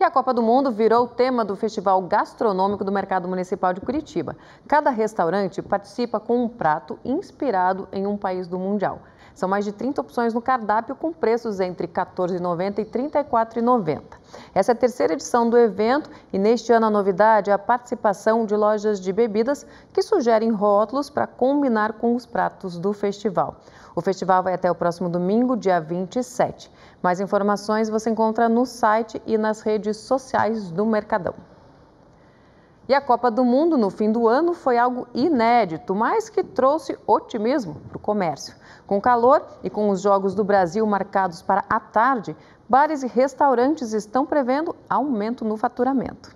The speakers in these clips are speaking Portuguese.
E a Copa do Mundo virou o tema do Festival Gastronômico do Mercado Municipal de Curitiba. Cada restaurante participa com um prato inspirado em um país do Mundial. São mais de 30 opções no cardápio com preços entre R$ 14,90 e R$ 34,90. Essa é a terceira edição do evento e neste ano a novidade é a participação de lojas de bebidas que sugerem rótulos para combinar com os pratos do festival. O festival vai até o próximo domingo, dia 27. Mais informações você encontra no site e nas redes sociais do Mercadão. E a Copa do Mundo no fim do ano foi algo inédito, mas que trouxe otimismo para o comércio. Com calor e com os Jogos do Brasil marcados para a tarde, bares e restaurantes estão prevendo aumento no faturamento.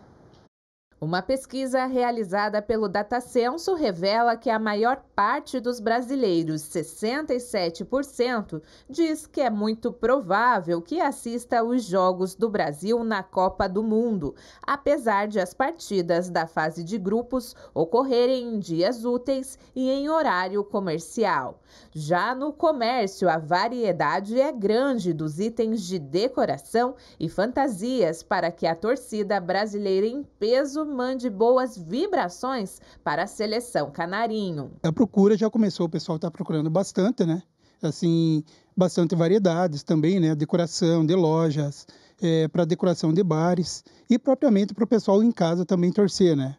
Uma pesquisa realizada pelo Datacenso revela que a maior parte dos brasileiros, 67%, diz que é muito provável que assista os Jogos do Brasil na Copa do Mundo, apesar de as partidas da fase de grupos ocorrerem em dias úteis e em horário comercial. Já no comércio, a variedade é grande dos itens de decoração e fantasias para que a torcida brasileira em peso mande boas vibrações para a seleção canarinho. A procura já começou, o pessoal está procurando bastante, né? Assim, bastante variedades também, né? Decoração de lojas, é, eh, para decoração de bares e propriamente para o pessoal em casa também torcer, né?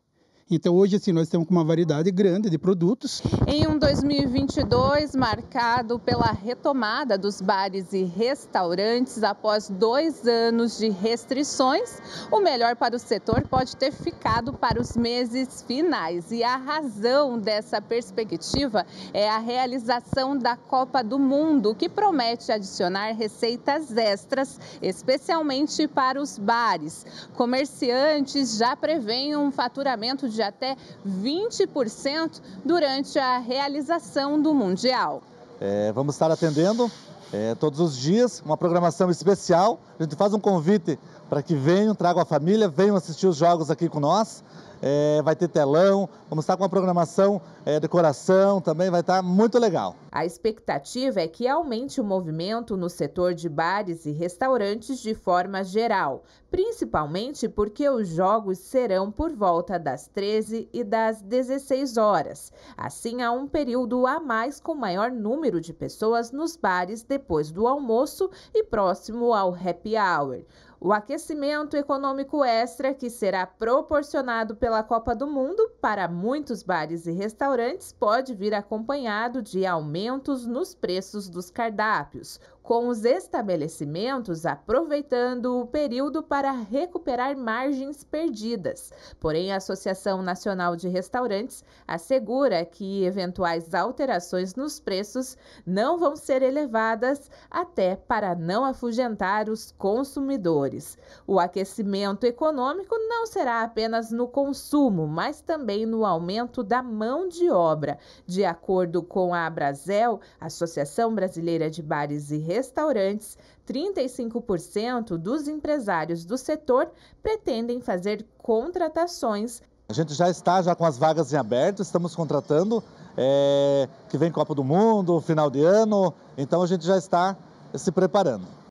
Então, hoje, assim, nós temos uma variedade grande de produtos. Em um 2022 marcado pela retomada dos bares e restaurantes após dois anos de restrições, o melhor para o setor pode ter ficado para os meses finais. E a razão dessa perspectiva é a realização da Copa do Mundo, que promete adicionar receitas extras, especialmente para os bares. Comerciantes já preveem um faturamento de de até 20% durante a realização do Mundial. É, vamos estar atendendo é, todos os dias uma programação especial. A gente faz um convite para que venham, tragam a família, venham assistir os jogos aqui com nós é, vai ter telão, vamos estar com uma programação, é, decoração também, vai estar muito legal. A expectativa é que aumente o movimento no setor de bares e restaurantes de forma geral, principalmente porque os jogos serão por volta das 13 e das 16 horas. Assim, há um período a mais com maior número de pessoas nos bares depois do almoço e próximo ao happy hour. O aquecimento econômico extra que será proporcionado pela Copa do Mundo para muitos bares e restaurantes pode vir acompanhado de aumentos nos preços dos cardápios com os estabelecimentos aproveitando o período para recuperar margens perdidas. Porém, a Associação Nacional de Restaurantes assegura que eventuais alterações nos preços não vão ser elevadas até para não afugentar os consumidores. O aquecimento econômico não será apenas no consumo, mas também no aumento da mão de obra. De acordo com a Abrazel, Associação Brasileira de Bares e restaurantes, 35% dos empresários do setor pretendem fazer contratações. A gente já está já com as vagas em aberto, estamos contratando, é, que vem Copa do Mundo, final de ano, então a gente já está se preparando.